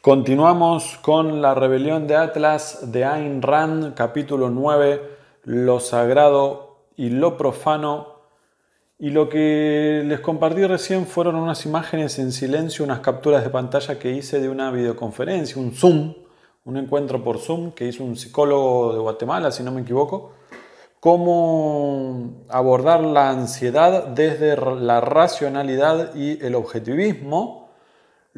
Continuamos con la rebelión de Atlas de Ayn Rand, capítulo 9, lo sagrado y lo profano. Y lo que les compartí recién fueron unas imágenes en silencio, unas capturas de pantalla que hice de una videoconferencia, un Zoom, un encuentro por Zoom que hizo un psicólogo de Guatemala, si no me equivoco, cómo abordar la ansiedad desde la racionalidad y el objetivismo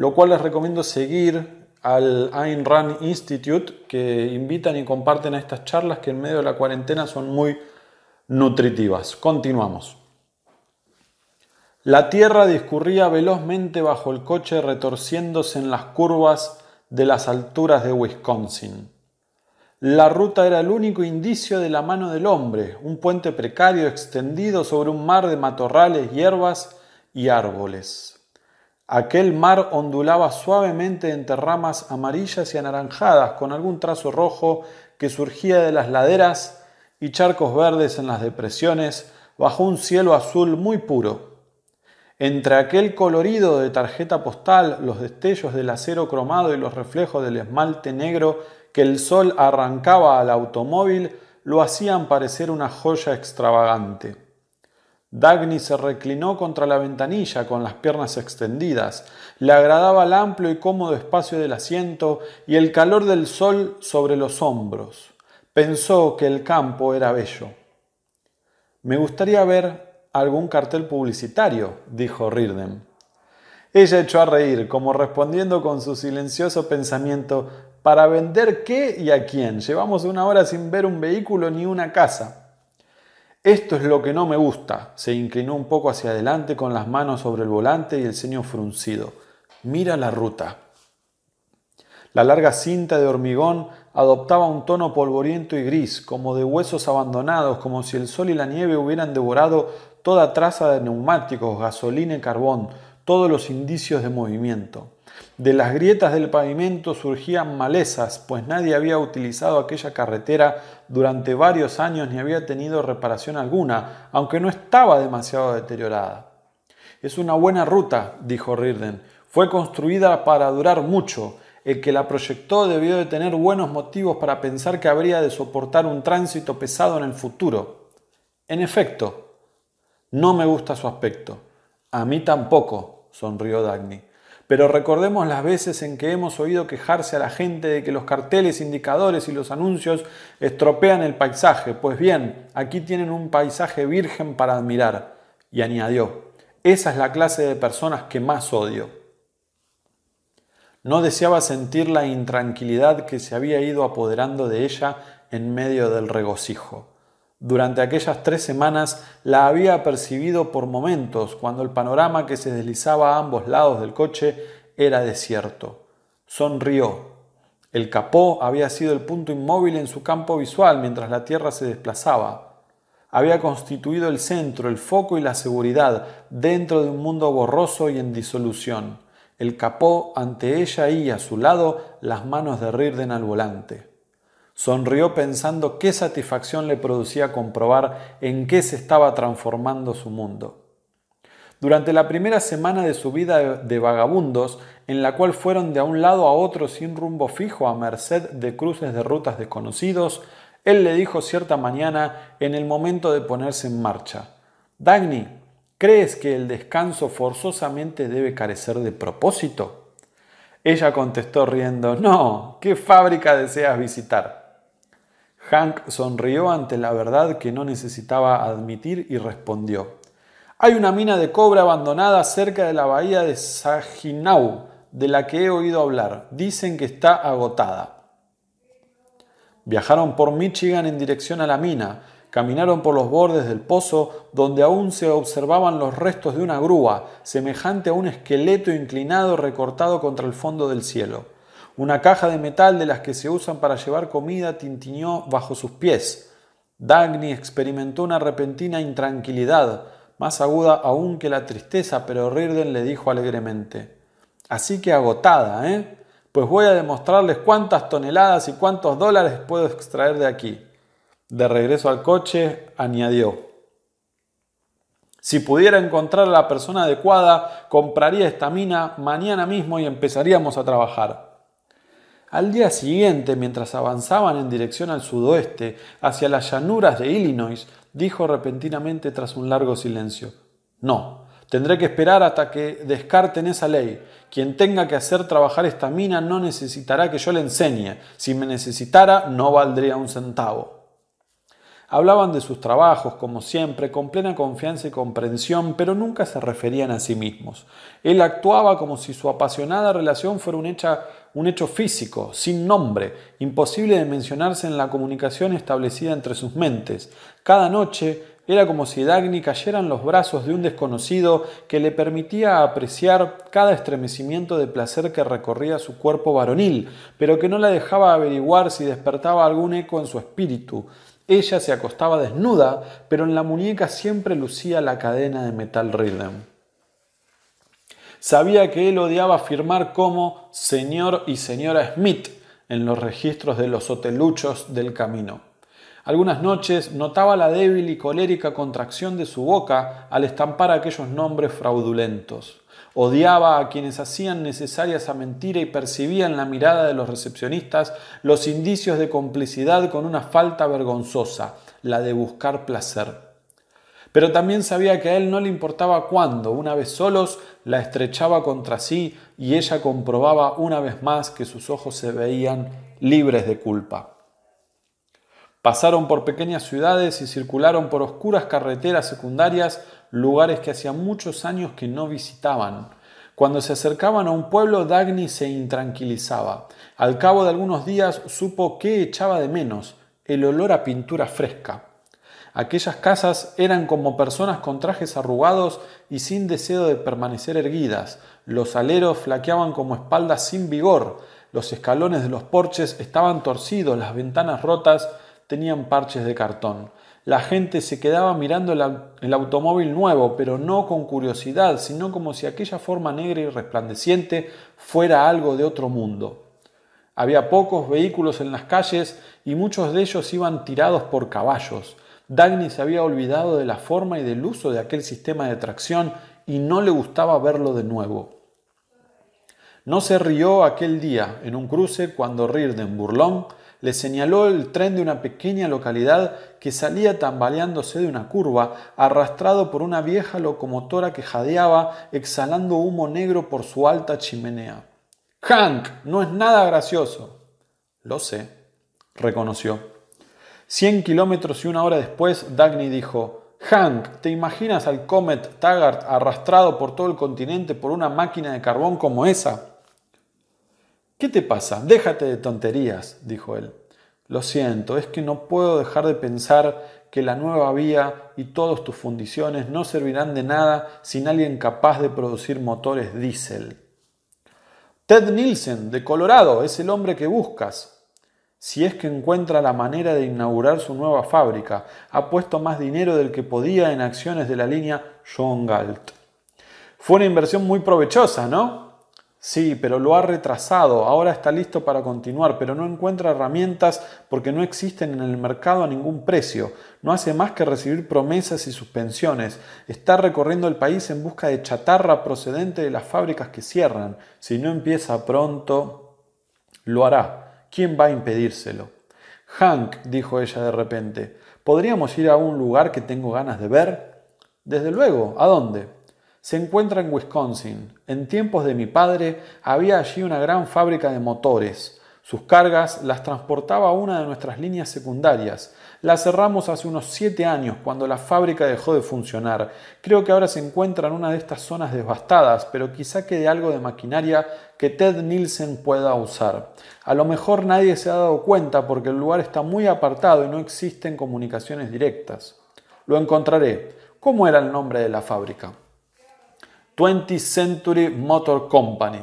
lo cual les recomiendo seguir al Ayn Rand Institute que invitan y comparten a estas charlas que en medio de la cuarentena son muy nutritivas. Continuamos. La tierra discurría velozmente bajo el coche retorciéndose en las curvas de las alturas de Wisconsin. La ruta era el único indicio de la mano del hombre, un puente precario extendido sobre un mar de matorrales, hierbas y árboles. Aquel mar ondulaba suavemente entre ramas amarillas y anaranjadas, con algún trazo rojo que surgía de las laderas y charcos verdes en las depresiones, bajo un cielo azul muy puro. Entre aquel colorido de tarjeta postal, los destellos del acero cromado y los reflejos del esmalte negro que el sol arrancaba al automóvil, lo hacían parecer una joya extravagante. Dagny se reclinó contra la ventanilla con las piernas extendidas. Le agradaba el amplio y cómodo espacio del asiento y el calor del sol sobre los hombros. Pensó que el campo era bello. Me gustaría ver algún cartel publicitario, dijo Rirden. Ella echó a reír, como respondiendo con su silencioso pensamiento, ¿para vender qué y a quién? Llevamos una hora sin ver un vehículo ni una casa. Esto es lo que no me gusta. Se inclinó un poco hacia adelante con las manos sobre el volante y el ceño fruncido. Mira la ruta. La larga cinta de hormigón adoptaba un tono polvoriento y gris, como de huesos abandonados, como si el sol y la nieve hubieran devorado toda traza de neumáticos, gasolina y carbón, todos los indicios de movimiento. De las grietas del pavimento surgían malezas, pues nadie había utilizado aquella carretera durante varios años ni había tenido reparación alguna, aunque no estaba demasiado deteriorada. Es una buena ruta, dijo Rirden. Fue construida para durar mucho. El que la proyectó debió de tener buenos motivos para pensar que habría de soportar un tránsito pesado en el futuro. En efecto, no me gusta su aspecto. A mí tampoco, sonrió Dagny. Pero recordemos las veces en que hemos oído quejarse a la gente de que los carteles, indicadores y los anuncios estropean el paisaje. Pues bien, aquí tienen un paisaje virgen para admirar. Y añadió, esa es la clase de personas que más odio. No deseaba sentir la intranquilidad que se había ido apoderando de ella en medio del regocijo. Durante aquellas tres semanas la había percibido por momentos, cuando el panorama que se deslizaba a ambos lados del coche era desierto. Sonrió. El capó había sido el punto inmóvil en su campo visual mientras la Tierra se desplazaba. Había constituido el centro, el foco y la seguridad dentro de un mundo borroso y en disolución. El capó ante ella y a su lado las manos de Rirden al volante. Sonrió pensando qué satisfacción le producía comprobar en qué se estaba transformando su mundo. Durante la primera semana de su vida de vagabundos, en la cual fueron de un lado a otro sin rumbo fijo a merced de cruces de rutas desconocidos, él le dijo cierta mañana en el momento de ponerse en marcha, Dagny, ¿crees que el descanso forzosamente debe carecer de propósito? Ella contestó riendo, No, ¿qué fábrica deseas visitar? Hank sonrió ante la verdad que no necesitaba admitir y respondió. Hay una mina de cobre abandonada cerca de la bahía de Saginaw, de la que he oído hablar. Dicen que está agotada. Viajaron por Michigan en dirección a la mina. Caminaron por los bordes del pozo, donde aún se observaban los restos de una grúa, semejante a un esqueleto inclinado recortado contra el fondo del cielo. Una caja de metal de las que se usan para llevar comida tintiñó bajo sus pies. Dagny experimentó una repentina intranquilidad, más aguda aún que la tristeza, pero Rirden le dijo alegremente: Así que agotada, ¿eh? Pues voy a demostrarles cuántas toneladas y cuántos dólares puedo extraer de aquí. De regreso al coche, añadió: si pudiera encontrar a la persona adecuada, compraría esta mina mañana mismo y empezaríamos a trabajar. Al día siguiente, mientras avanzaban en dirección al sudoeste, hacia las llanuras de Illinois, dijo repentinamente tras un largo silencio, No, tendré que esperar hasta que descarten esa ley. Quien tenga que hacer trabajar esta mina no necesitará que yo le enseñe. Si me necesitara, no valdría un centavo. Hablaban de sus trabajos, como siempre, con plena confianza y comprensión, pero nunca se referían a sí mismos. Él actuaba como si su apasionada relación fuera un, hecha, un hecho físico, sin nombre, imposible de mencionarse en la comunicación establecida entre sus mentes. Cada noche era como si Dagny cayera en los brazos de un desconocido que le permitía apreciar cada estremecimiento de placer que recorría su cuerpo varonil, pero que no la dejaba averiguar si despertaba algún eco en su espíritu. Ella se acostaba desnuda, pero en la muñeca siempre lucía la cadena de metal Rhythm. Sabía que él odiaba firmar como señor y señora Smith en los registros de los hoteluchos del camino. Algunas noches notaba la débil y colérica contracción de su boca al estampar aquellos nombres fraudulentos. Odiaba a quienes hacían necesaria esa mentira y percibía en la mirada de los recepcionistas los indicios de complicidad con una falta vergonzosa, la de buscar placer. Pero también sabía que a él no le importaba cuándo, una vez solos, la estrechaba contra sí y ella comprobaba una vez más que sus ojos se veían libres de culpa. Pasaron por pequeñas ciudades y circularon por oscuras carreteras secundarias, lugares que hacía muchos años que no visitaban. Cuando se acercaban a un pueblo, Dagny se intranquilizaba. Al cabo de algunos días supo qué echaba de menos, el olor a pintura fresca. Aquellas casas eran como personas con trajes arrugados y sin deseo de permanecer erguidas. Los aleros flaqueaban como espaldas sin vigor. Los escalones de los porches estaban torcidos, las ventanas rotas tenían parches de cartón. La gente se quedaba mirando el, automóvil nuevo, pero no con curiosidad, sino como si aquella forma negra y resplandeciente fuera algo de otro mundo. Había pocos vehículos en las calles y muchos de ellos iban tirados por caballos. Dagny se había olvidado de la forma y del uso de aquel sistema de tracción y no le gustaba verlo de nuevo. No se rió aquel día en un cruce cuando Rirden Burlón le señaló el tren de una pequeña localidad que salía tambaleándose de una curva, arrastrado por una vieja locomotora que jadeaba, exhalando humo negro por su alta chimenea. Hank, no es nada gracioso. Lo sé, reconoció. Cien kilómetros y una hora después, Dagny dijo, Hank, ¿te imaginas al Comet Taggart arrastrado por todo el continente por una máquina de carbón como esa? ¿Qué te pasa? Déjate de tonterías, dijo él. Lo siento, es que no puedo dejar de pensar que la nueva vía y todas tus fundiciones no servirán de nada sin alguien capaz de producir motores diésel. Ted Nielsen, de Colorado, es el hombre que buscas. Si es que encuentra la manera de inaugurar su nueva fábrica, ha puesto más dinero del que podía en acciones de la línea John Galt. Fue una inversión muy provechosa, ¿no? Sí, pero lo ha retrasado, ahora está listo para continuar, pero no encuentra herramientas porque no existen en el mercado a ningún precio. No hace más que recibir promesas y suspensiones. Está recorriendo el país en busca de chatarra procedente de las fábricas que cierran. Si no empieza pronto, lo hará. ¿Quién va a impedírselo? Hank, dijo ella de repente, ¿podríamos ir a un lugar que tengo ganas de ver? Desde luego, ¿a dónde? se encuentra en Wisconsin. En tiempos de mi padre había allí una gran fábrica de motores. Sus cargas las transportaba una de nuestras líneas secundarias. La cerramos hace unos siete años cuando la fábrica dejó de funcionar. Creo que ahora se encuentra en una de estas zonas devastadas, pero quizá quede algo de maquinaria que Ted Nielsen pueda usar. A lo mejor nadie se ha dado cuenta porque el lugar está muy apartado y no existen comunicaciones directas. Lo encontraré. ¿Cómo era el nombre de la fábrica? 20 Century Motor Company.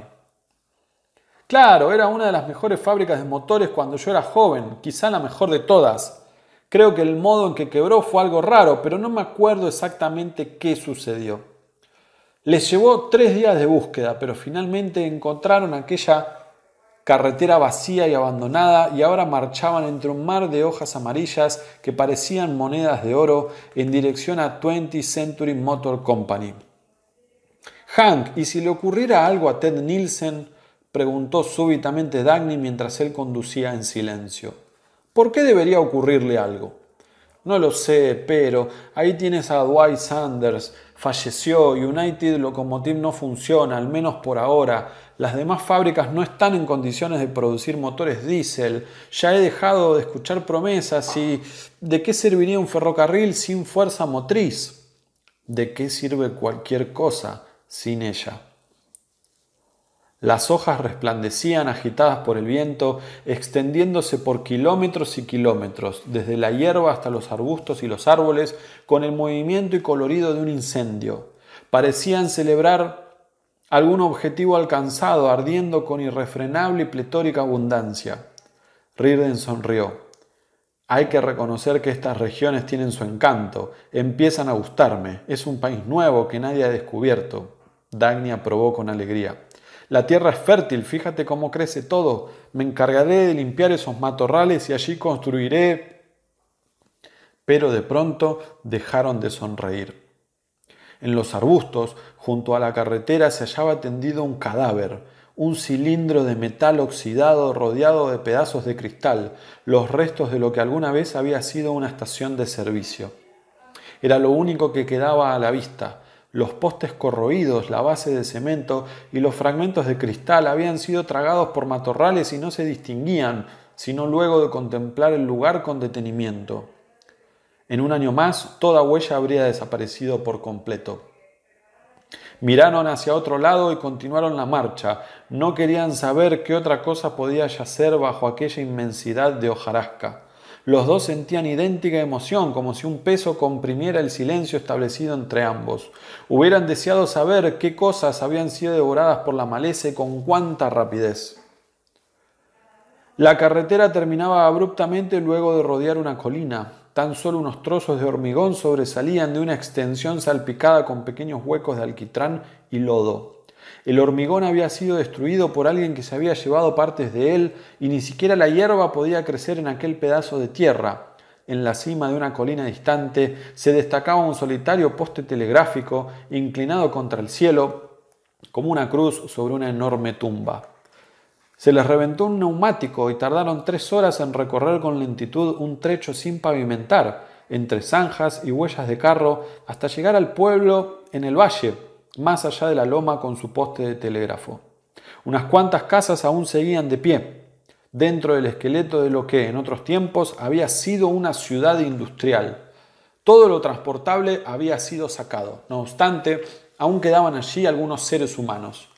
Claro, era una de las mejores fábricas de motores cuando yo era joven, quizá la mejor de todas. Creo que el modo en que quebró fue algo raro, pero no me acuerdo exactamente qué sucedió. Les llevó tres días de búsqueda, pero finalmente encontraron aquella carretera vacía y abandonada y ahora marchaban entre un mar de hojas amarillas que parecían monedas de oro en dirección a 20 Century Motor Company. Hank, ¿y si le ocurriera algo a Ted Nielsen? preguntó súbitamente Dagny mientras él conducía en silencio. ¿Por qué debería ocurrirle algo? No lo sé, pero ahí tienes a Dwight Sanders. Falleció, United Locomotive no funciona, al menos por ahora. Las demás fábricas no están en condiciones de producir motores diésel. Ya he dejado de escuchar promesas y ¿de qué serviría un ferrocarril sin fuerza motriz? ¿De qué sirve cualquier cosa? sin ella. Las hojas resplandecían agitadas por el viento, extendiéndose por kilómetros y kilómetros, desde la hierba hasta los arbustos y los árboles, con el movimiento y colorido de un incendio. Parecían celebrar algún objetivo alcanzado, ardiendo con irrefrenable y pletórica abundancia. Rirden sonrió. Hay que reconocer que estas regiones tienen su encanto, empiezan a gustarme, es un país nuevo que nadie ha descubierto. Dagny aprobó con alegría. La tierra es fértil, fíjate cómo crece todo. Me encargaré de limpiar esos matorrales y allí construiré. Pero de pronto dejaron de sonreír. En los arbustos, junto a la carretera, se hallaba tendido un cadáver, un cilindro de metal oxidado rodeado de pedazos de cristal, los restos de lo que alguna vez había sido una estación de servicio. Era lo único que quedaba a la vista, los postes corroídos, la base de cemento y los fragmentos de cristal habían sido tragados por matorrales y no se distinguían, sino luego de contemplar el lugar con detenimiento. En un año más, toda huella habría desaparecido por completo. Miraron hacia otro lado y continuaron la marcha. No querían saber qué otra cosa podía yacer bajo aquella inmensidad de hojarasca. Los dos sentían idéntica emoción, como si un peso comprimiera el silencio establecido entre ambos. Hubieran deseado saber qué cosas habían sido devoradas por la maleza y con cuánta rapidez. La carretera terminaba abruptamente luego de rodear una colina. Tan solo unos trozos de hormigón sobresalían de una extensión salpicada con pequeños huecos de alquitrán y lodo. El hormigón había sido destruido por alguien que se había llevado partes de él y ni siquiera la hierba podía crecer en aquel pedazo de tierra. En la cima de una colina distante se destacaba un solitario poste telegráfico inclinado contra el cielo, como una cruz sobre una enorme tumba. Se les reventó un neumático y tardaron tres horas en recorrer con lentitud un trecho sin pavimentar, entre zanjas y huellas de carro, hasta llegar al pueblo en el valle, más allá de la loma con su poste de telégrafo. Unas cuantas casas aún seguían de pie, dentro del esqueleto de lo que en otros tiempos había sido una ciudad industrial. Todo lo transportable había sido sacado. No obstante, aún quedaban allí algunos seres humanos.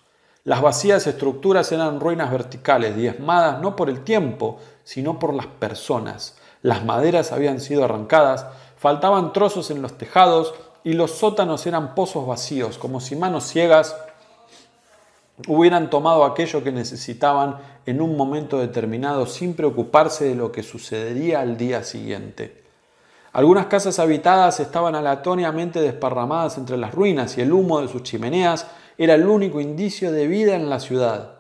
Las vacías estructuras eran ruinas verticales, diezmadas no por el tiempo, sino por las personas. Las maderas habían sido arrancadas, faltaban trozos en los tejados, y los sótanos eran pozos vacíos, como si manos ciegas hubieran tomado aquello que necesitaban en un momento determinado sin preocuparse de lo que sucedería al día siguiente. Algunas casas habitadas estaban aleatoriamente desparramadas entre las ruinas y el humo de sus chimeneas era el único indicio de vida en la ciudad.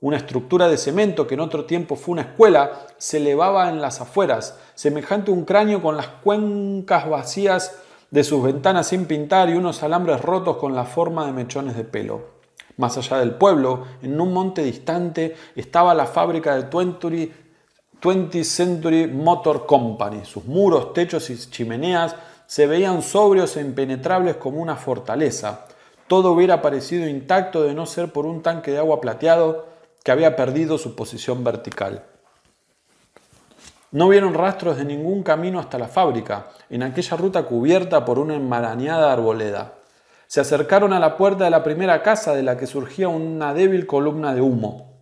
Una estructura de cemento que en otro tiempo fue una escuela se elevaba en las afueras, semejante a un cráneo con las cuencas vacías de sus ventanas sin pintar y unos alambres rotos con la forma de mechones de pelo. Más allá del pueblo, en un monte distante, estaba la fábrica de 20 Century Motor Company. Sus muros, techos y chimeneas se veían sobrios e impenetrables como una fortaleza. Todo hubiera parecido intacto de no ser por un tanque de agua plateado que había perdido su posición vertical. No vieron rastros de ningún camino hasta la fábrica, en aquella ruta cubierta por una enmarañada arboleda. Se acercaron a la puerta de la primera casa de la que surgía una débil columna de humo.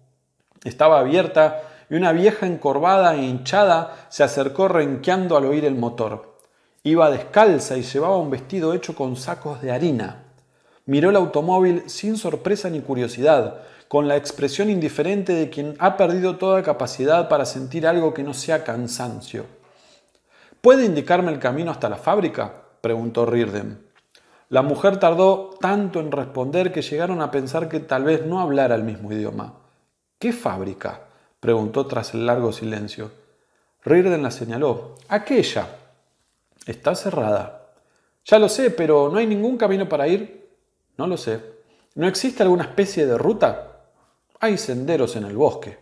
Estaba abierta y una vieja encorvada e hinchada se acercó renqueando al oír el motor. Iba descalza y llevaba un vestido hecho con sacos de harina. Miró el automóvil sin sorpresa ni curiosidad, con la expresión indiferente de quien ha perdido toda capacidad para sentir algo que no sea cansancio. ¿Puede indicarme el camino hasta la fábrica? preguntó Rirden. La mujer tardó tanto en responder que llegaron a pensar que tal vez no hablara el mismo idioma. ¿Qué fábrica? preguntó tras el largo silencio. Rirden la señaló. Aquella. Está cerrada. Ya lo sé, pero ¿no hay ningún camino para ir? No lo sé. ¿No existe alguna especie de ruta? Hay senderos en el bosque.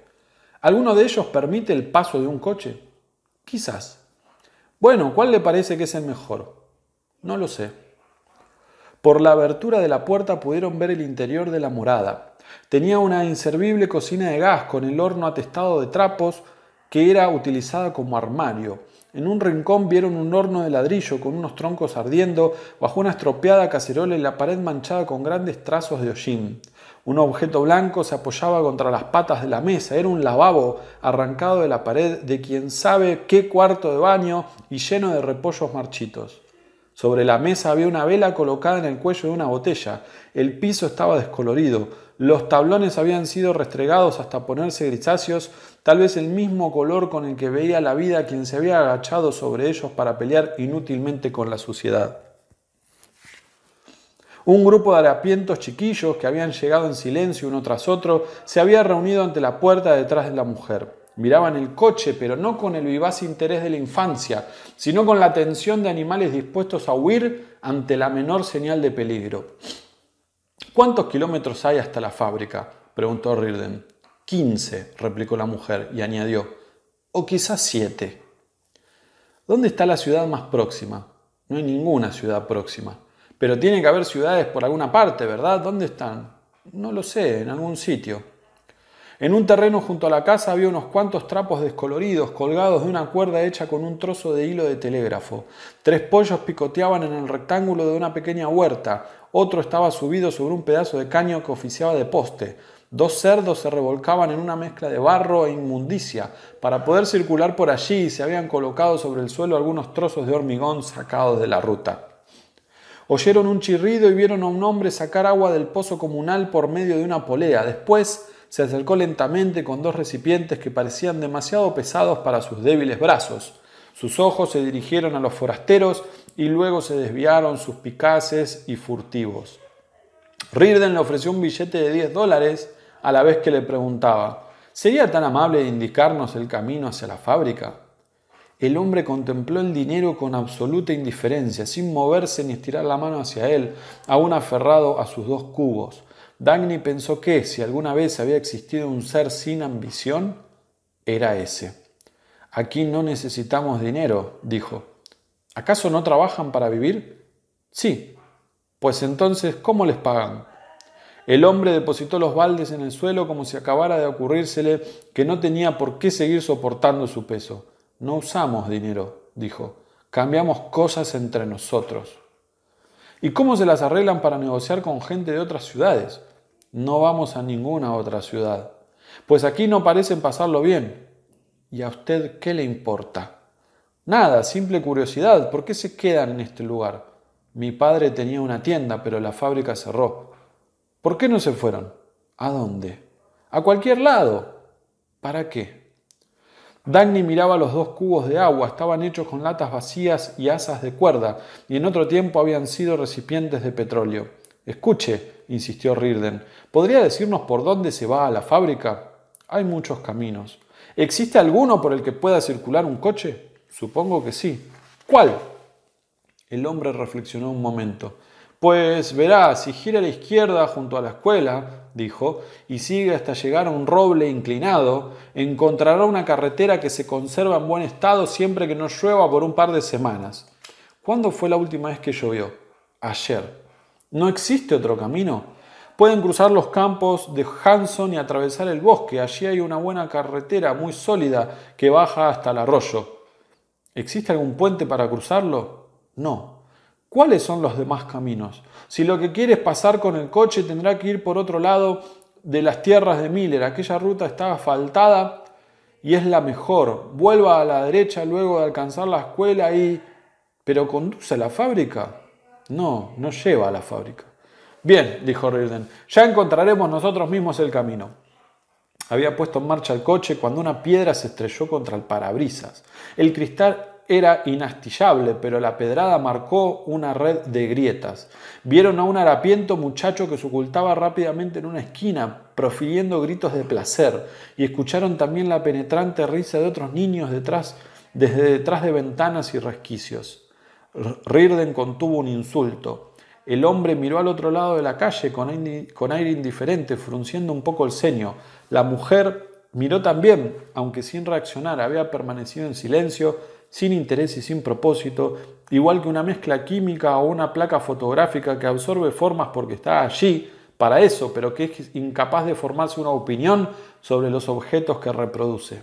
¿Alguno de ellos permite el paso de un coche? Quizás. Bueno, ¿cuál le parece que es el mejor? No lo sé. Por la abertura de la puerta pudieron ver el interior de la morada. Tenía una inservible cocina de gas con el horno atestado de trapos que era utilizada como armario. En un rincón vieron un horno de ladrillo con unos troncos ardiendo bajo una estropeada cacerola y la pared manchada con grandes trazos de hollín. Un objeto blanco se apoyaba contra las patas de la mesa. Era un lavabo arrancado de la pared de quien sabe qué cuarto de baño y lleno de repollos marchitos. Sobre la mesa había una vela colocada en el cuello de una botella. El piso estaba descolorido. Los tablones habían sido restregados hasta ponerse grisáceos, tal vez el mismo color con el que veía la vida quien se había agachado sobre ellos para pelear inútilmente con la suciedad. Un grupo de harapientos chiquillos que habían llegado en silencio uno tras otro se había reunido ante la puerta detrás de la mujer. Miraban el coche, pero no con el vivaz interés de la infancia, sino con la atención de animales dispuestos a huir ante la menor señal de peligro. ¿Cuántos kilómetros hay hasta la fábrica? preguntó Rirden. Quince, replicó la mujer y añadió. O quizás siete. ¿Dónde está la ciudad más próxima? No hay ninguna ciudad próxima. Pero tiene que haber ciudades por alguna parte, ¿verdad? ¿Dónde están? No lo sé, en algún sitio. En un terreno junto a la casa había unos cuantos trapos descoloridos colgados de una cuerda hecha con un trozo de hilo de telégrafo. Tres pollos picoteaban en el rectángulo de una pequeña huerta. Otro estaba subido sobre un pedazo de caño que oficiaba de poste. Dos cerdos se revolcaban en una mezcla de barro e inmundicia. Para poder circular por allí se habían colocado sobre el suelo algunos trozos de hormigón sacados de la ruta. Oyeron un chirrido y vieron a un hombre sacar agua del pozo comunal por medio de una polea. Después se acercó lentamente con dos recipientes que parecían demasiado pesados para sus débiles brazos. Sus ojos se dirigieron a los forasteros y luego se desviaron suspicaces y furtivos. Rirden le ofreció un billete de 10 dólares a la vez que le preguntaba, ¿sería tan amable de indicarnos el camino hacia la fábrica? El hombre contempló el dinero con absoluta indiferencia, sin moverse ni estirar la mano hacia él, aún aferrado a sus dos cubos. Dagny pensó que, si alguna vez había existido un ser sin ambición, era ese. Aquí no necesitamos dinero, dijo. ¿Acaso no trabajan para vivir? Sí. Pues entonces, ¿cómo les pagan? El hombre depositó los baldes en el suelo como si acabara de ocurrírsele que no tenía por qué seguir soportando su peso. No usamos dinero, dijo. Cambiamos cosas entre nosotros. ¿Y cómo se las arreglan para negociar con gente de otras ciudades? No vamos a ninguna otra ciudad. Pues aquí no parecen pasarlo bien. ¿Y a usted qué le importa? Nada, simple curiosidad. ¿Por qué se quedan en este lugar? Mi padre tenía una tienda, pero la fábrica cerró. ¿Por qué no se fueron? ¿A dónde? A cualquier lado. ¿Para qué? Dagny miraba los dos cubos de agua, estaban hechos con latas vacías y asas de cuerda, y en otro tiempo habían sido recipientes de petróleo. Escuche, insistió Rirden, ¿podría decirnos por dónde se va a la fábrica? Hay muchos caminos. ¿Existe alguno por el que pueda circular un coche? Supongo que sí. ¿Cuál? El hombre reflexionó un momento. Pues verá, si gira a la izquierda junto a la escuela, dijo, y sigue hasta llegar a un roble inclinado, encontrará una carretera que se conserva en buen estado siempre que no llueva por un par de semanas. ¿Cuándo fue la última vez que llovió? Ayer. ¿No existe otro camino? Pueden cruzar los campos de Hanson y atravesar el bosque. Allí hay una buena carretera muy sólida que baja hasta el arroyo. ¿Existe algún puente para cruzarlo? No, ¿Cuáles son los demás caminos? Si lo que quiere pasar con el coche, tendrá que ir por otro lado de las tierras de Miller. Aquella ruta está asfaltada y es la mejor. Vuelva a la derecha luego de alcanzar la escuela y... ¿Pero conduce a la fábrica? No, no lleva a la fábrica. Bien, dijo Rirden, ya encontraremos nosotros mismos el camino. Había puesto en marcha el coche cuando una piedra se estrelló contra el parabrisas. El cristal era inastillable, pero la pedrada marcó una red de grietas. Vieron a un harapiento muchacho que se ocultaba rápidamente en una esquina, profiriendo gritos de placer, y escucharon también la penetrante risa de otros niños detrás, desde detrás de ventanas y resquicios. Rirden contuvo un insulto. El hombre miró al otro lado de la calle con aire indiferente, frunciendo un poco el ceño. La mujer miró también, aunque sin reaccionar, había permanecido en silencio, sin interés y sin propósito, igual que una mezcla química o una placa fotográfica que absorbe formas porque está allí para eso, pero que es incapaz de formarse una opinión sobre los objetos que reproduce.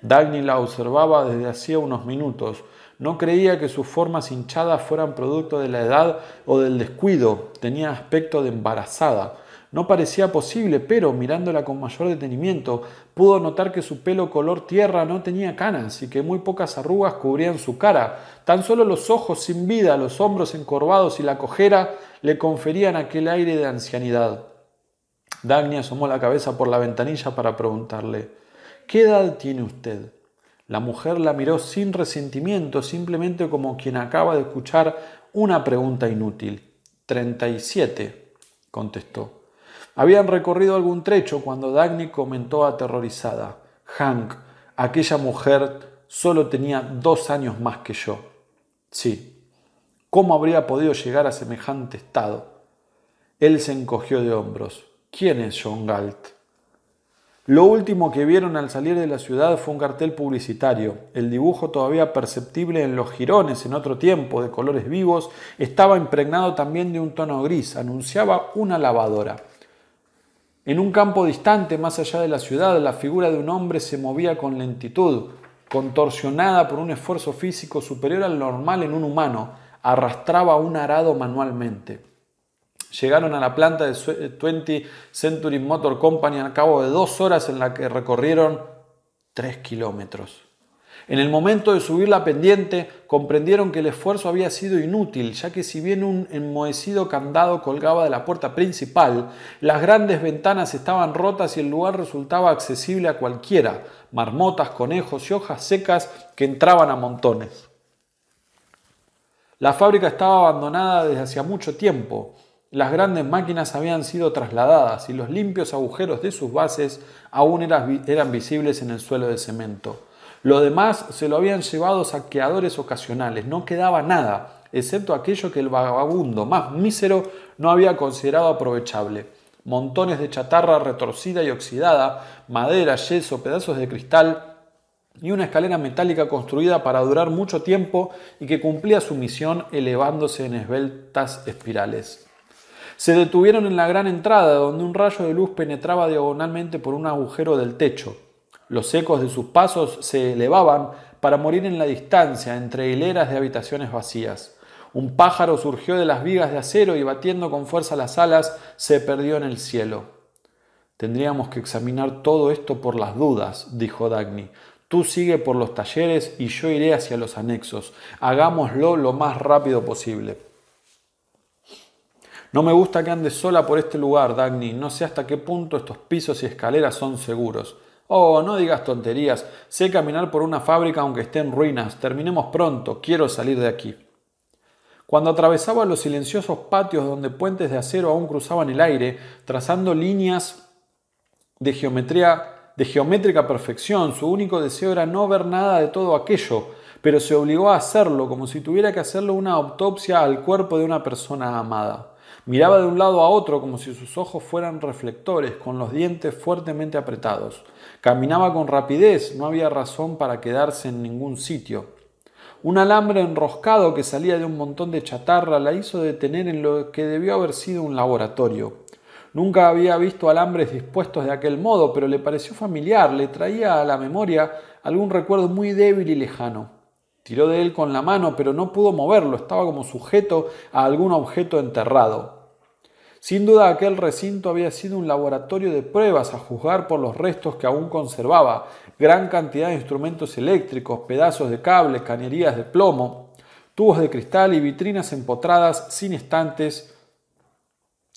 Dagny la observaba desde hacía unos minutos. No creía que sus formas hinchadas fueran producto de la edad o del descuido. Tenía aspecto de embarazada. No parecía posible, pero mirándola con mayor detenimiento, pudo notar que su pelo color tierra no tenía canas y que muy pocas arrugas cubrían su cara. Tan solo los ojos sin vida, los hombros encorvados y la cojera le conferían aquel aire de ancianidad. Dagny asomó la cabeza por la ventanilla para preguntarle, ¿qué edad tiene usted? La mujer la miró sin resentimiento, simplemente como quien acaba de escuchar una pregunta inútil. 37, contestó. Habían recorrido algún trecho cuando Dagny comentó aterrorizada, Hank, aquella mujer solo tenía dos años más que yo. Sí. ¿Cómo habría podido llegar a semejante estado? Él se encogió de hombros. ¿Quién es John Galt? Lo último que vieron al salir de la ciudad fue un cartel publicitario. El dibujo todavía perceptible en los jirones en otro tiempo, de colores vivos, estaba impregnado también de un tono gris, anunciaba una lavadora. En un campo distante, más allá de la ciudad, la figura de un hombre se movía con lentitud, contorsionada por un esfuerzo físico superior al normal en un humano, arrastraba un arado manualmente. Llegaron a la planta de 20 Century Motor Company al cabo de dos horas en la que recorrieron tres kilómetros. En el momento de subir la pendiente, comprendieron que el esfuerzo había sido inútil, ya que si bien un enmohecido candado colgaba de la puerta principal, las grandes ventanas estaban rotas y el lugar resultaba accesible a cualquiera, marmotas, conejos y hojas secas que entraban a montones. La fábrica estaba abandonada desde hacía mucho tiempo. Las grandes máquinas habían sido trasladadas y los limpios agujeros de sus bases aún eran visibles en el suelo de cemento. Los demás se lo habían llevado saqueadores ocasionales, no quedaba nada, excepto aquello que el vagabundo más mísero no había considerado aprovechable. Montones de chatarra retorcida y oxidada, madera, yeso, pedazos de cristal, y una escalera metálica construida para durar mucho tiempo y que cumplía su misión elevándose en esbeltas espirales. Se detuvieron en la gran entrada, donde un rayo de luz penetraba diagonalmente por un agujero del techo. Los ecos de sus pasos se elevaban para morir en la distancia entre hileras de habitaciones vacías. Un pájaro surgió de las vigas de acero y batiendo con fuerza las alas se perdió en el cielo. Tendríamos que examinar todo esto por las dudas, dijo Dagny. Tú sigue por los talleres y yo iré hacia los anexos. Hagámoslo lo más rápido posible. No me gusta que andes sola por este lugar, Dagny. No sé hasta qué punto estos pisos y escaleras son seguros. Oh, no digas tonterías, sé caminar por una fábrica aunque esté en ruinas, terminemos pronto, quiero salir de aquí. Cuando atravesaba los silenciosos patios donde puentes de acero aún cruzaban el aire, trazando líneas de geometría de geométrica perfección, su único deseo era no ver nada de todo aquello, pero se obligó a hacerlo como si tuviera que hacerlo una autopsia al cuerpo de una persona amada. Miraba de un lado a otro como si sus ojos fueran reflectores, con los dientes fuertemente apretados. Caminaba con rapidez, no había razón para quedarse en ningún sitio. Un alambre enroscado que salía de un montón de chatarra la hizo detener en lo que debió haber sido un laboratorio. Nunca había visto alambres dispuestos de aquel modo, pero le pareció familiar, le traía a la memoria algún recuerdo muy débil y lejano. Tiró de él con la mano, pero no pudo moverlo, estaba como sujeto a algún objeto enterrado. Sin duda aquel recinto había sido un laboratorio de pruebas a juzgar por los restos que aún conservaba, gran cantidad de instrumentos eléctricos, pedazos de cables, canerías de plomo, tubos de cristal y vitrinas empotradas sin estantes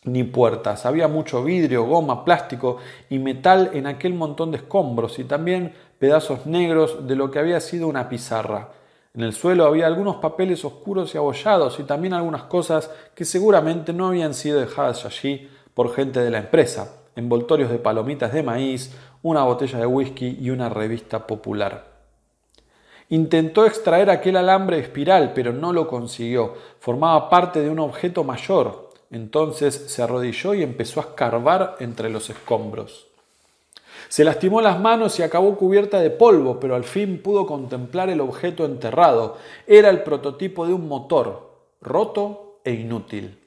ni puertas. Había mucho vidrio, goma, plástico y metal en aquel montón de escombros y también pedazos negros de lo que había sido una pizarra. En el suelo había algunos papeles oscuros y abollados y también algunas cosas que seguramente no habían sido dejadas allí por gente de la empresa, envoltorios de palomitas de maíz, una botella de whisky y una revista popular. Intentó extraer aquel alambre espiral, pero no lo consiguió. Formaba parte de un objeto mayor. Entonces se arrodilló y empezó a escarbar entre los escombros. Se lastimó las manos y acabó cubierta de polvo, pero al fin pudo contemplar el objeto enterrado. Era el prototipo de un motor, roto e inútil.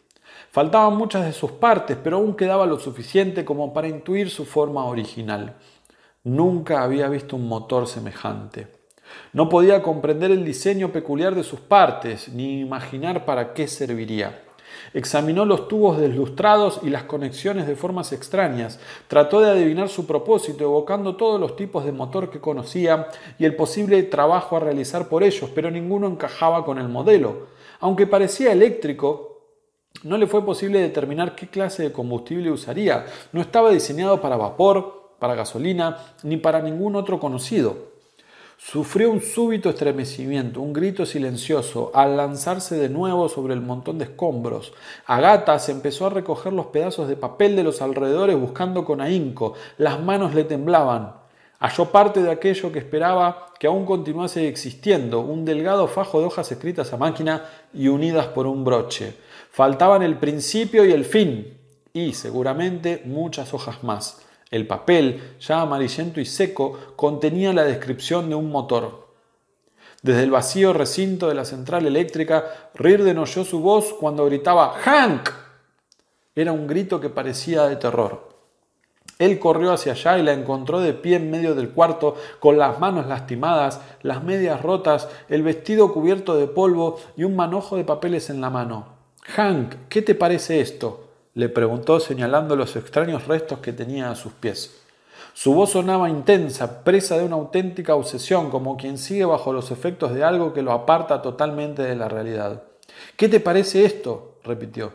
Faltaban muchas de sus partes, pero aún quedaba lo suficiente como para intuir su forma original. Nunca había visto un motor semejante. No podía comprender el diseño peculiar de sus partes, ni imaginar para qué serviría. Examinó los tubos deslustrados y las conexiones de formas extrañas. Trató de adivinar su propósito, evocando todos los tipos de motor que conocía y el posible trabajo a realizar por ellos, pero ninguno encajaba con el modelo. Aunque parecía eléctrico, no le fue posible determinar qué clase de combustible usaría. No estaba diseñado para vapor, para gasolina, ni para ningún otro conocido. Sufrió un súbito estremecimiento, un grito silencioso, al lanzarse de nuevo sobre el montón de escombros. Agata se empezó a recoger los pedazos de papel de los alrededores buscando con ahínco. Las manos le temblaban. Halló parte de aquello que esperaba que aún continuase existiendo, un delgado fajo de hojas escritas a máquina y unidas por un broche. Faltaban el principio y el fin, y seguramente muchas hojas más. El papel, ya amarillento y seco, contenía la descripción de un motor. Desde el vacío recinto de la central eléctrica, Rirden oyó su voz cuando gritaba ¡Hank! Era un grito que parecía de terror. Él corrió hacia allá y la encontró de pie en medio del cuarto, con las manos lastimadas, las medias rotas, el vestido cubierto de polvo y un manojo de papeles en la mano. Hank, ¿qué te parece esto? le preguntó señalando los extraños restos que tenía a sus pies. Su voz sonaba intensa, presa de una auténtica obsesión, como quien sigue bajo los efectos de algo que lo aparta totalmente de la realidad. ¿Qué te parece esto? repitió.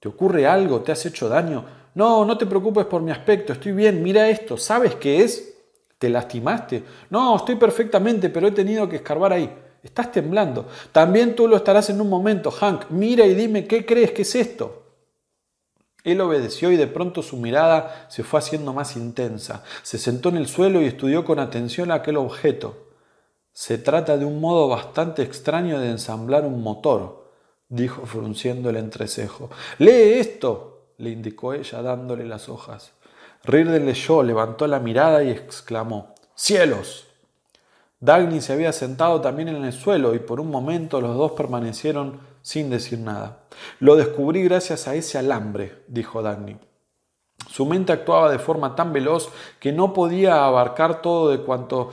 ¿Te ocurre algo? ¿Te has hecho daño? No, no te preocupes por mi aspecto, estoy bien, mira esto, ¿sabes qué es? ¿Te lastimaste? No, estoy perfectamente, pero he tenido que escarbar ahí. Estás temblando. También tú lo estarás en un momento, Hank. Mira y dime, ¿qué crees que es esto? Él obedeció y de pronto su mirada se fue haciendo más intensa. Se sentó en el suelo y estudió con atención aquel objeto. Se trata de un modo bastante extraño de ensamblar un motor, dijo frunciendo el entrecejo. Lee esto, le indicó ella dándole las hojas. Rirde leyó, levantó la mirada y exclamó, ¡Cielos! Dagny se había sentado también en el suelo y por un momento los dos permanecieron sin decir nada. Lo descubrí gracias a ese alambre, dijo Dagny. Su mente actuaba de forma tan veloz que no podía abarcar todo de cuanto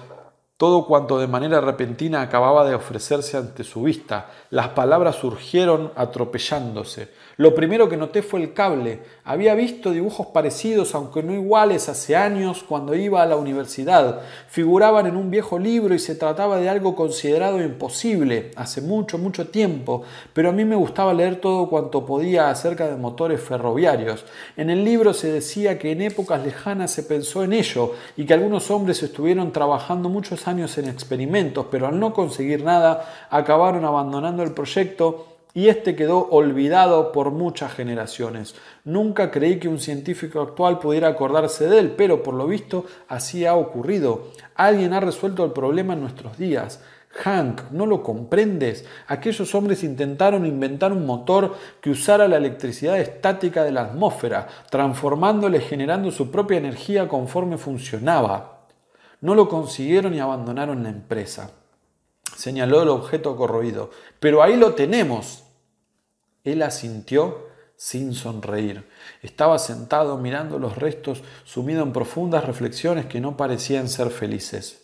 todo cuanto de manera repentina acababa de ofrecerse ante su vista. Las palabras surgieron atropellándose. Lo primero que noté fue el cable. Había visto dibujos parecidos, aunque no iguales, hace años cuando iba a la universidad. Figuraban en un viejo libro y se trataba de algo considerado imposible, hace mucho, mucho tiempo, pero a mí me gustaba leer todo cuanto podía acerca de motores ferroviarios. En el libro se decía que en épocas lejanas se pensó en ello y que algunos hombres estuvieron trabajando muchos en experimentos, pero al no conseguir nada, acabaron abandonando el proyecto y este quedó olvidado por muchas generaciones. Nunca creí que un científico actual pudiera acordarse de él, pero por lo visto así ha ocurrido. Alguien ha resuelto el problema en nuestros días. Hank, ¿no lo comprendes? Aquellos hombres intentaron inventar un motor que usara la electricidad estática de la atmósfera, transformándole generando su propia energía conforme funcionaba no lo consiguieron y abandonaron la empresa. Señaló el objeto corroído. Pero ahí lo tenemos. Él asintió sin sonreír. Estaba sentado mirando los restos, sumido en profundas reflexiones que no parecían ser felices.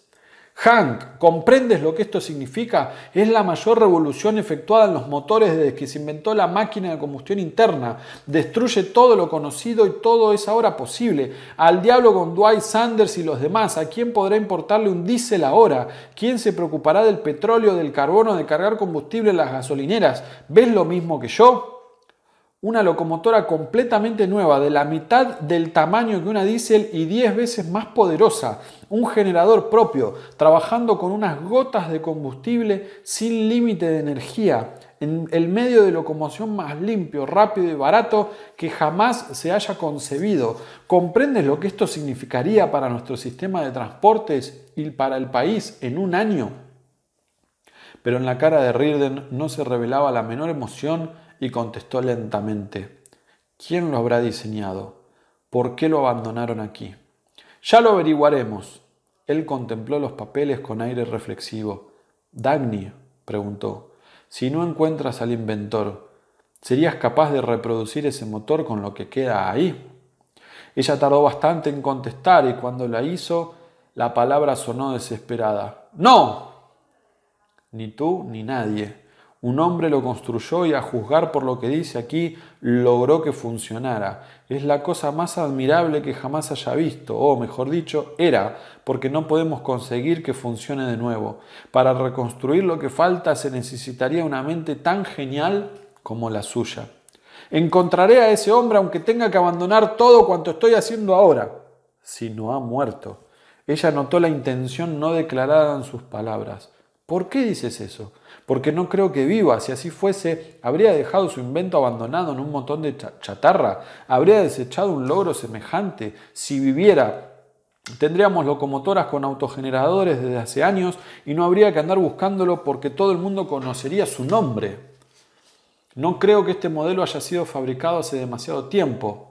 Hank, ¿comprendes lo que esto significa? Es la mayor revolución efectuada en los motores desde que se inventó la máquina de combustión interna. Destruye todo lo conocido y todo es ahora posible. Al diablo con Dwight Sanders y los demás. ¿A quién podrá importarle un diésel ahora? ¿Quién se preocupará del petróleo, del carbono, de cargar combustible en las gasolineras? ¿Ves lo mismo que yo? una locomotora completamente nueva, de la mitad del tamaño que una diésel y 10 veces más poderosa un generador propio, trabajando con unas gotas de combustible sin límite de energía, en el medio de locomoción más limpio, rápido y barato que jamás se haya concebido. ¿Comprendes lo que esto significaría para nuestro sistema de transportes y para el país en un año? Pero en la cara de Rirden no se revelaba la menor emoción y contestó lentamente. ¿Quién lo habrá diseñado? ¿Por qué lo abandonaron aquí? Ya lo averiguaremos. Él contempló los papeles con aire reflexivo. Dagny, preguntó, si no encuentras al inventor, ¿serías capaz de reproducir ese motor con lo que queda ahí? Ella tardó bastante en contestar y cuando la hizo, la palabra sonó desesperada. ¡No! Ni tú ni nadie un hombre lo construyó y a juzgar por lo que dice aquí, logró que funcionara. Es la cosa más admirable que jamás haya visto, o mejor dicho, era, porque no podemos conseguir que funcione de nuevo. Para reconstruir lo que falta se necesitaría una mente tan genial como la suya. Encontraré a ese hombre aunque tenga que abandonar todo cuanto estoy haciendo ahora, si no ha muerto. Ella notó la intención no declarada en sus palabras. ¿Por qué dices eso? Porque no creo que viva. Si así fuese, habría dejado su invento abandonado en un montón de chatarra. Habría desechado un logro semejante. Si viviera, Tendríamos locomotoras con autogeneradores desde hace años y no habría que andar buscándolo porque todo el mundo conocería su nombre. No creo que este modelo haya sido fabricado hace demasiado tiempo.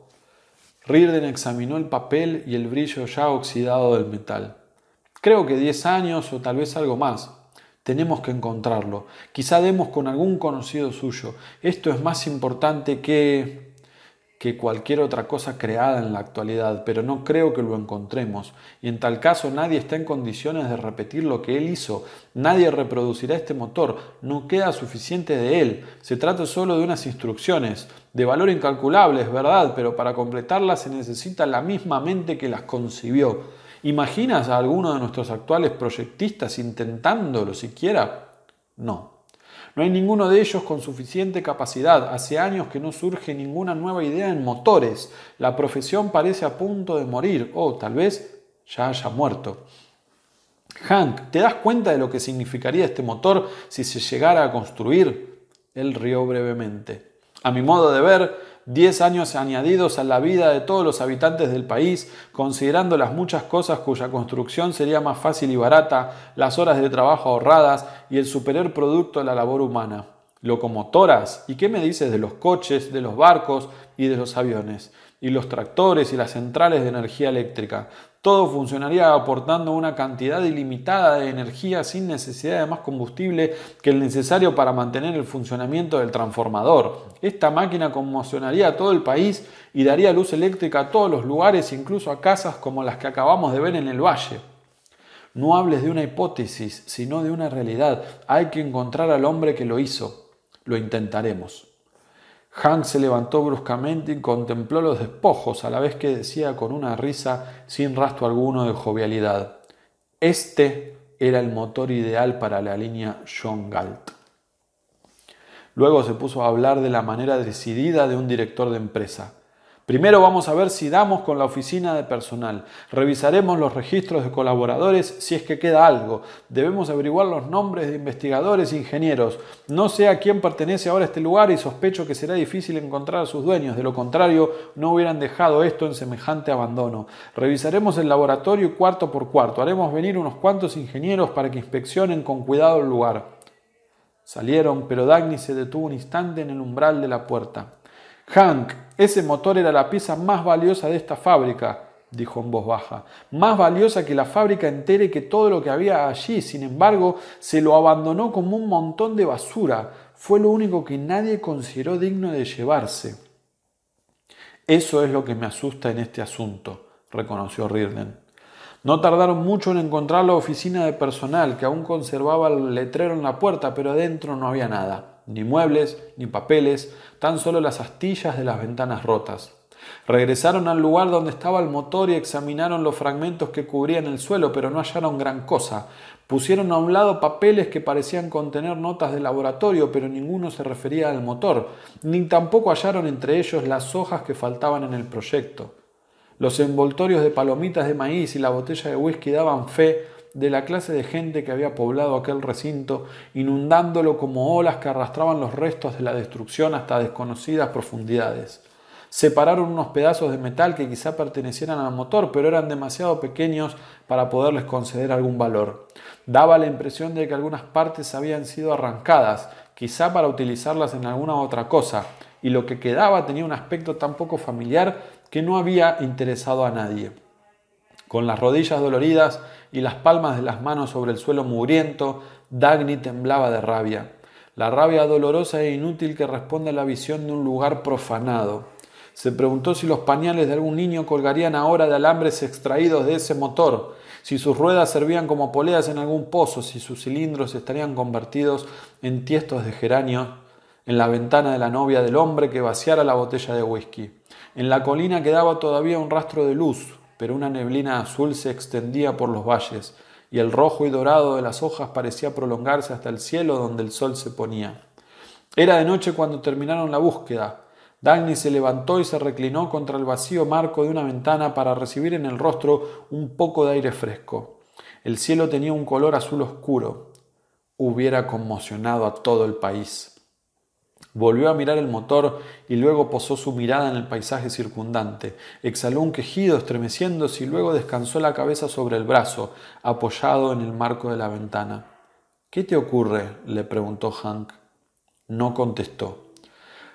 Rirden examinó el papel y el brillo ya oxidado del metal. Creo que 10 años o tal vez algo más. Tenemos que encontrarlo. Quizá demos con algún conocido suyo. Esto es más importante que que cualquier otra cosa creada en la actualidad, pero no creo que lo encontremos. Y en tal caso nadie está en condiciones de repetir lo que él hizo. Nadie reproducirá este motor. No queda suficiente de él. Se trata solo de unas instrucciones, de valor incalculable, es verdad, pero para completarlas se necesita la misma mente que las concibió. ¿Imaginas a alguno de nuestros actuales proyectistas intentándolo siquiera? No. No hay ninguno de ellos con suficiente capacidad. Hace años que no surge ninguna nueva idea en motores. La profesión parece a punto de morir o tal vez ya haya muerto. Hank, ¿te das cuenta de lo que significaría este motor si se llegara a construir? El rió brevemente. A mi modo de ver, diez años añadidos a la vida de todos los habitantes del país, considerando las muchas cosas cuya construcción sería más fácil y barata, las horas de trabajo ahorradas y el superior producto de la labor humana. Locomotoras, ¿y qué me dices de los coches, de los barcos y de los aviones? y los tractores y las centrales de energía eléctrica, todo funcionaría aportando una cantidad ilimitada de energía sin necesidad de más combustible que el necesario para mantener el funcionamiento del transformador. Esta máquina conmocionaría a todo el país y daría luz eléctrica a todos los lugares, incluso a casas como las que acabamos de ver en el valle. No hables de una hipótesis, sino de una realidad. Hay que encontrar al hombre que lo hizo. Lo intentaremos. Hank se levantó bruscamente y contempló los despojos, a la vez que decía con una risa sin rastro alguno de jovialidad. Este era el motor ideal para la línea John Galt. Luego se puso a hablar de la manera decidida de un director de empresa. Primero vamos a ver si damos con la oficina de personal. Revisaremos los registros de colaboradores si es que queda algo. Debemos averiguar los nombres de investigadores e ingenieros. No sé a quién pertenece ahora este lugar y sospecho que será difícil encontrar a sus dueños. De lo contrario, no hubieran dejado esto en semejante abandono. Revisaremos el laboratorio cuarto por cuarto. Haremos venir unos cuantos ingenieros para que inspeccionen con cuidado el lugar. Salieron, pero Dagny se detuvo un instante en el umbral de la puerta. Hank, ese motor era la pieza más valiosa de esta fábrica, dijo en voz baja, más valiosa que la fábrica entera y que todo lo que había allí. Sin embargo, se lo abandonó como un montón de basura. Fue lo único que nadie consideró digno de llevarse. Eso es lo que me asusta en este asunto, reconoció Rirden. No tardaron mucho en encontrar la oficina de personal, que aún conservaba el letrero en la puerta, pero adentro no había nada ni muebles, ni papeles, tan solo las astillas de las ventanas rotas. Regresaron al lugar donde estaba el motor y examinaron los fragmentos que cubrían el suelo, pero no hallaron gran cosa. Pusieron a un lado papeles que parecían contener notas de laboratorio, pero ninguno se refería al motor, ni tampoco hallaron entre ellos las hojas que faltaban en el proyecto. Los envoltorios de palomitas de maíz y la botella de whisky daban fe de la clase de gente que había poblado aquel recinto, inundándolo como olas que arrastraban los restos de la destrucción hasta desconocidas profundidades. Separaron unos pedazos de metal que quizá pertenecieran al motor, pero eran demasiado pequeños para poderles conceder algún valor. Daba la impresión de que algunas partes habían sido arrancadas, quizá para utilizarlas en alguna otra cosa, y lo que quedaba tenía un aspecto tan poco familiar que no había interesado a nadie. Con las rodillas doloridas y las palmas de las manos sobre el suelo mugriento, Dagny temblaba de rabia. La rabia dolorosa e inútil que responde a la visión de un lugar profanado. Se preguntó si los pañales de algún niño colgarían ahora de alambres extraídos de ese motor, si sus ruedas servían como poleas en algún pozo, si sus cilindros estarían convertidos en tiestos de geranio en la ventana de la novia del hombre que vaciara la botella de whisky. En la colina quedaba todavía un rastro de luz, pero una neblina azul se extendía por los valles, y el rojo y dorado de las hojas parecía prolongarse hasta el cielo donde el sol se ponía. Era de noche cuando terminaron la búsqueda. Dagny se levantó y se reclinó contra el vacío marco de una ventana para recibir en el rostro un poco de aire fresco. El cielo tenía un color azul oscuro. Hubiera conmocionado a todo el país. Volvió a mirar el motor y luego posó su mirada en el paisaje circundante. Exhaló un quejido estremeciéndose y luego descansó la cabeza sobre el brazo, apoyado en el marco de la ventana. ¿Qué te ocurre? le preguntó Hank. No contestó.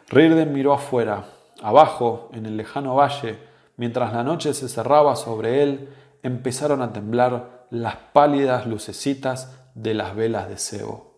Rirden miró afuera, abajo, en el lejano valle, mientras la noche se cerraba sobre él, empezaron a temblar las pálidas lucecitas de las velas de cebo.